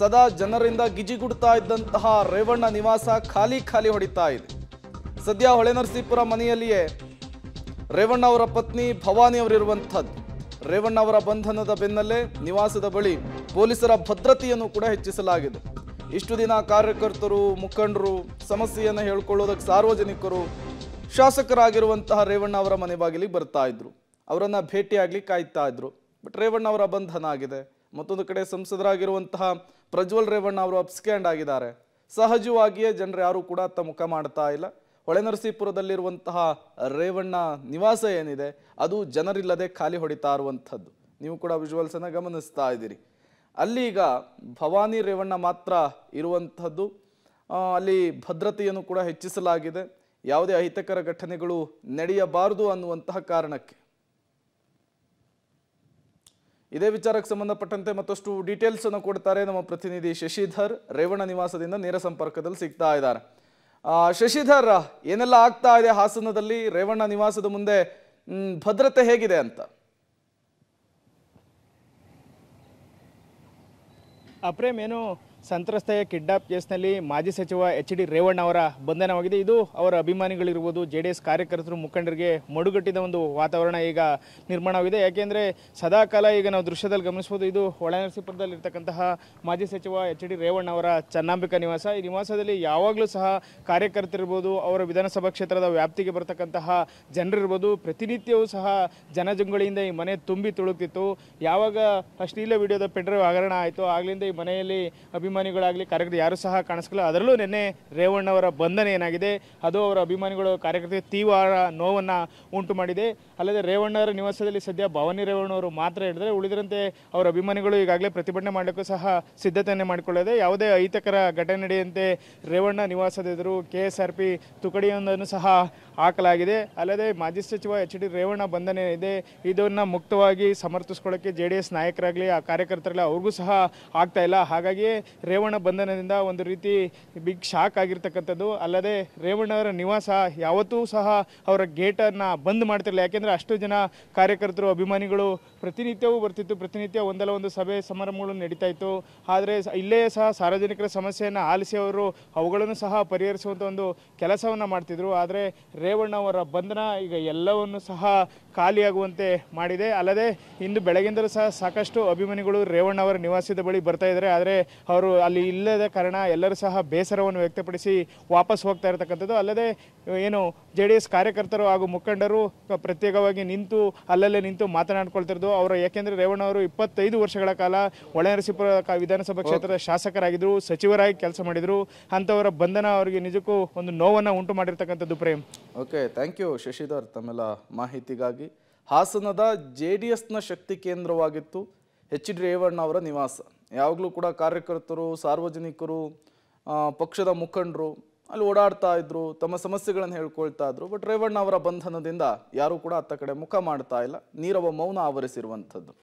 ಸದಾ ಜನರಿಂದ ಗಿಜಿಗುಡ್ತಾ ಇದ್ದಂತಹ ರೇವಣ್ಣ ನಿವಾಸ ಖಾಲಿ ಖಾಲಿ ಹೊಡಿತಾ ಇದೆ ಸದ್ಯ ಹೊಳೆನರಸೀಪುರ ಮನೆಯಲ್ಲಿಯೇ ರೇವಣ್ಣ ಅವರ ಪತ್ನಿ ಭವಾನಿ ಅವರಿರುವಂಥದ್ದು ರೇವಣ್ಣ ಅವರ ಬಂಧನದ ಬೆನ್ನಲ್ಲೇ ನಿವಾಸದ ಬಳಿ ಪೊಲೀಸರ ಭದ್ರತೆಯನ್ನು ಕೂಡ ಹೆಚ್ಚಿಸಲಾಗಿದೆ ಇಷ್ಟು ದಿನ ಕಾರ್ಯಕರ್ತರು ಮುಖಂಡರು ಸಮಸ್ಯೆಯನ್ನು ಹೇಳ್ಕೊಳ್ಳೋದಕ್ಕೆ ಸಾರ್ವಜನಿಕರು ಶಾಸಕರಾಗಿರುವಂತಹ ರೇವಣ್ಣ ಅವರ ಮನೆ ಬಾಗಿಲಿಗೆ ಬರ್ತಾ ಇದ್ರು ಅವರನ್ನ ಭೇಟಿಯಾಗಲಿ ಕಾಯ್ತಾ ಇದ್ರು ಬಟ್ ರೇವಣ್ಣ ಅವರ ಬಂಧನ ಆಗಿದೆ ಮತ್ತೊಂದು ಕಡೆ ಸಂಸದರಾಗಿರುವಂತಹ ಪ್ರಜ್ವಲ್ ರೇವಣ್ಣ ಅವರು ಅಪ್ಸ್ಕ್ಯಾಂಡ್ ಆಗಿದ್ದಾರೆ ಸಹಜವಾಗಿಯೇ ಜನರು ಯಾರೂ ಕೂಡ ಅತ್ತ ಮುಖ ಮಾಡ್ತಾ ಇಲ್ಲ ಹೊಳೆನರಸೀಪುರದಲ್ಲಿರುವಂತಹ ರೇವಣ್ಣ ನಿವಾಸ ಏನಿದೆ ಅದು ಜನರಿಲ್ಲದೆ ಖಾಲಿ ಹೊಡಿತಾ ಇರುವಂಥದ್ದು ನೀವು ಕೂಡ ವಿಜುವಲ್ಸನ್ನು ಗಮನಿಸ್ತಾ ಇದ್ದೀರಿ ಅಲ್ಲಿ ಈಗ ಭವಾನಿ ರೇವಣ್ಣ ಮಾತ್ರ ಇರುವಂಥದ್ದು ಅಲ್ಲಿ ಭದ್ರತೆಯನ್ನು ಕೂಡ ಹೆಚ್ಚಿಸಲಾಗಿದೆ ಯಾವುದೇ ಅಹಿತಕರ ಘಟನೆಗಳು ನಡೆಯಬಾರದು ಅನ್ನುವಂತಹ ಕಾರಣಕ್ಕೆ ಇದೇ ವಿಚಾರಕ್ಕೆ ಸಂಬಂಧಪಟ್ಟಂತೆ ಮತ್ತಷ್ಟು ಡೀಟೇಲ್ಸ್ ಅನ್ನು ಕೊಡ್ತಾರೆ ನಮ್ಮ ಪ್ರತಿನಿಧಿ ಶಶಿಧರ್ ರೇವಣ ನಿವಾಸದಿಂದ ನೇರ ಸಂಪರ್ಕದಲ್ಲಿ ಸಿಗ್ತಾ ಇದ್ದಾರೆ ಶಶಿಧರ್ ಏನೆಲ್ಲ ಆಗ್ತಾ ಇದೆ ಹಾಸನದಲ್ಲಿ ರೇವಣ್ಣ ನಿವಾಸದ ಮುಂದೆ ಭದ್ರತೆ ಹೇಗಿದೆ ಅಂತ ಅಪ್ರೇಮ್ ಏನು ಸಂತ್ರಸ್ತೆಯ ಕಿಡ್ನಾಪ್ ಕೇಸ್ನಲ್ಲಿ ಮಾಜಿ ಸಚಿವ ಎಚ್ ಡಿ ರೇವಣ್ಣ ಅವರ ಬಂಧನವಾಗಿದೆ ಇದು ಅವರ ಅಭಿಮಾನಿಗಳಿರ್ಬೋದು ಜೆ ಡಿ ಎಸ್ ಕಾರ್ಯಕರ್ತರು ಮುಖಂಡರಿಗೆ ಮಡುಗಟ್ಟಿದ ಒಂದು ವಾತಾವರಣ ಈಗ ನಿರ್ಮಾಣವಾಗಿದೆ ಯಾಕೆಂದರೆ ಸದಾಕಾಲ ಈಗ ನಾವು ದೃಶ್ಯದಲ್ಲಿ ಗಮನಿಸ್ಬೋದು ಇದು ಒಳನರಸೀಪುರದಲ್ಲಿರ್ತಕ್ಕಂತಹ ಮಾಜಿ ಸಚಿವ ಎಚ್ ಡಿ ರೇವಣ್ಣ ಅವರ ಚನ್ನಾಂಬಿಕಾ ನಿವಾಸ ಈ ನಿವಾಸದಲ್ಲಿ ಯಾವಾಗಲೂ ಸಹ ಕಾರ್ಯಕರ್ತರಿರ್ಬೋದು ಅವರ ವಿಧಾನಸಭಾ ಕ್ಷೇತ್ರದ ವ್ಯಾಪ್ತಿಗೆ ಬರತಕ್ಕಂತಹ ಜನರಿರ್ಬೋದು ಪ್ರತಿನಿತ್ಯವೂ ಸಹ ಜನಜಂಗುಳಿಯಿಂದ ಈ ಮನೆ ತುಂಬಿ ತುಳುಕ್ತಿತ್ತು ಯಾವಾಗ ಇಲ್ಲೇ ವಿಡಿಯೋದ ಪೆಡ್ರೈವ್ ಹಗರಣ ಆಯಿತು ಆಗಲಿಂದ ಈ ಮನೆಯಲ್ಲಿ ಅಭಿಮಾನಿಗಳಾಗಲಿ ಕಾರ್ಯಕರ್ತರು ಯಾರೂ ಸಹ ಕಾಣಿಸ್ಕಲ್ಲ ಅದರಲ್ಲೂ ನಿನ್ನೆ ರೇವಣ್ಣವರ ಬಂಧನ ಏನಾಗಿದೆ ಅದು ಅವರ ಅಭಿಮಾನಿಗಳು ಕಾರ್ಯಕರ್ತರಿಗೆ ತೀವ್ರ ನೋವನ್ನು ಉಂಟು ಮಾಡಿದೆ ಅಲ್ಲದೆ ರೇವಣ್ಣವರ ನಿವಾಸದಲ್ಲಿ ಸದ್ಯ ಭವಾನಿ ರೇವಣ್ಣವರು ಮಾತ್ರ ಹೇಳಿದರೆ ಉಳಿದರಂತೆ ಅವರ ಅಭಿಮಾನಿಗಳು ಈಗಾಗಲೇ ಪ್ರತಿಭಟನೆ ಮಾಡಲಿಕ್ಕೂ ಸಹ ಸಿದ್ಧತೆಯನ್ನು ಮಾಡಿಕೊಳ್ಳದೆ ಯಾವುದೇ ಅಹಿತಕರ ಘಟನೆ ನಡೆಯಂತೆ ರೇವಣ್ಣ ನಿವಾಸದ ಎದುರು ಕೆ ಎಸ್ ಆರ್ ಪಿ ತುಕಡಿಯೊಂದನ್ನು ಸಹ ಹಾಕಲಾಗಿದೆ ಅಲ್ಲದೆ ಮಾಜಿ ಸಚಿವ ಎಚ್ ಡಿ ರೇವಣ್ಣ ಬಂಧನ ಇದೆ ಇದನ್ನು ಮುಕ್ತವಾಗಿ ಸಮರ್ಥಿಸ್ಕೊಳ್ಳೋಕ್ಕೆ ಜೆ ಡಿ ಎಸ್ ನಾಯಕರಾಗಲಿ ಆ ಕಾರ್ಯಕರ್ತರಾಗಲಿ ಅವ್ರಿಗೂ ಸಹ ಆಗ್ತಾ ಇಲ್ಲ ಹಾಗಾಗಿ ರೇವಣ್ಣ ಬಂಧನದಿಂದ ಒಂದು ರೀತಿ ಬಿಗ್ ಶಾಕ್ ಆಗಿರ್ತಕ್ಕಂಥದ್ದು ಅಲ್ಲದೆ ರೇವಣ್ಣವರ ನಿವಾಸ ಯಾವತ್ತೂ ಸಹ ಅವರ ಗೇಟನ್ನು ಬಂದ್ ಮಾಡ್ತಿರಲಿಲ್ಲ ಯಾಕೆಂದರೆ ಅಷ್ಟು ಜನ ಕಾರ್ಯಕರ್ತರು ಅಭಿಮಾನಿಗಳು ಪ್ರತಿನಿತ್ಯವೂ ಬರ್ತಿತ್ತು ಪ್ರತಿನಿತ್ಯ ಒಂದಲ್ಲ ಒಂದು ಸಭೆ ಸಮಾರಂಭಗಳು ನಡೀತಾ ಇತ್ತು ಆದರೆ ಇಲ್ಲೇ ಸಹ ಸಾರ್ವಜನಿಕರ ಸಮಸ್ಯೆಯನ್ನು ಆಲಿಸಿ ಅವರು ಅವುಗಳನ್ನು ಸಹ ಪರಿಹರಿಸುವಂಥ ಒಂದು ಕೆಲಸವನ್ನು ಮಾಡ್ತಿದ್ರು ಆದರೆ ರೇವಣ್ಣ ಅವರ ಬಂಧನ ಈಗ ಎಲ್ಲವನ್ನು ಸಹ ಖಾಲಿಯಾಗುವಂತೆ ಮಾಡಿದೆ ಅಲ್ಲದೆ ಇಂದು ಬೆಳಗಿಂದಲೂ ಸಹ ಸಾಕಷ್ಟು ಅಭಿಮಾನಿಗಳು ರೇವಣ್ಣ ಅವರ ನಿವಾಸದ ಬಳಿ ಬರ್ತಾ ಇದ್ದಾರೆ ಆದರೆ ಅವರು ಅಲ್ಲಿ ಇಲ್ಲದ ಕಾರಣ ಎಲ್ಲರೂ ಸಹ ಬೇಸರವನ್ನು ವ್ಯಕ್ತಪಡಿಸಿ ವಾಪಸ್ ಹೋಗ್ತಾ ಇರತಕ್ಕಂಥದ್ದು ಅಲ್ಲದೆ ಏನು ಜೆ ಡಿ ಎಸ್ ಕಾರ್ಯಕರ್ತರು ಹಾಗೂ ಮುಖಂಡರು ಪ್ರತ್ಯೇಕವಾಗಿ ನಿಂತು ಅಲ್ಲಲ್ಲೇ ನಿಂತು ಮಾತನಾಡ್ಕೊಳ್ತಿರೋದು ಅವರ ಯಾಕೆಂದರೆ ರೇವಣ್ಣ ಅವರು ಇಪ್ಪತ್ತೈದು ವರ್ಷಗಳ ಕಾಲ ಒಳನರಸೀಪುರ ವಿಧಾನಸಭಾ ಕ್ಷೇತ್ರದ ಶಾಸಕರಾಗಿದ್ದರು ಸಚಿವರಾಗಿ ಕೆಲಸ ಮಾಡಿದರು ಅಂಥವರ ಬಂಧನ ಅವರಿಗೆ ನಿಜಕ್ಕೂ ಒಂದು ನೋವನ್ನು ಉಂಟು ಮಾಡಿರ್ತಕ್ಕಂಥದ್ದು Prem okay thank you Shashidhar ತಮ್ಮೆಲ್ಲ ಮಾಹಿತಿಗಾಗಿ ಹಾಸನದ ಜೆ ಡಿ ಎಸ್ನ ಶಕ್ತಿ ಕೇಂದ್ರವಾಗಿತ್ತು ಎಚ್ ಡಿ ರೇವಣ್ಣ ಅವರ ನಿವಾಸ ಯಾವಾಗಲೂ ಕೂಡ ಕಾರ್ಯಕರ್ತರು ಸಾರ್ವಜನಿಕರು ಪಕ್ಷದ ಮುಖಂಡರು ಅಲ್ಲಿ ಓಡಾಡ್ತಾ ಇದ್ರು ತಮ್ಮ ಸಮಸ್ಯೆಗಳನ್ನು ಹೇಳ್ಕೊಳ್ತಾ ಇದ್ರು ಬಟ್ ರೇವಣ್ಣ ಅವರ ಬಂಧನದಿಂದ ಯಾರೂ ಕೂಡ ಅತ್ತ ಕಡೆ ಮುಖ ಮಾಡ್ತಾ ಇಲ್ಲ ನೀರವ ಮೌನ ಆವರಿಸಿರುವಂಥದ್ದು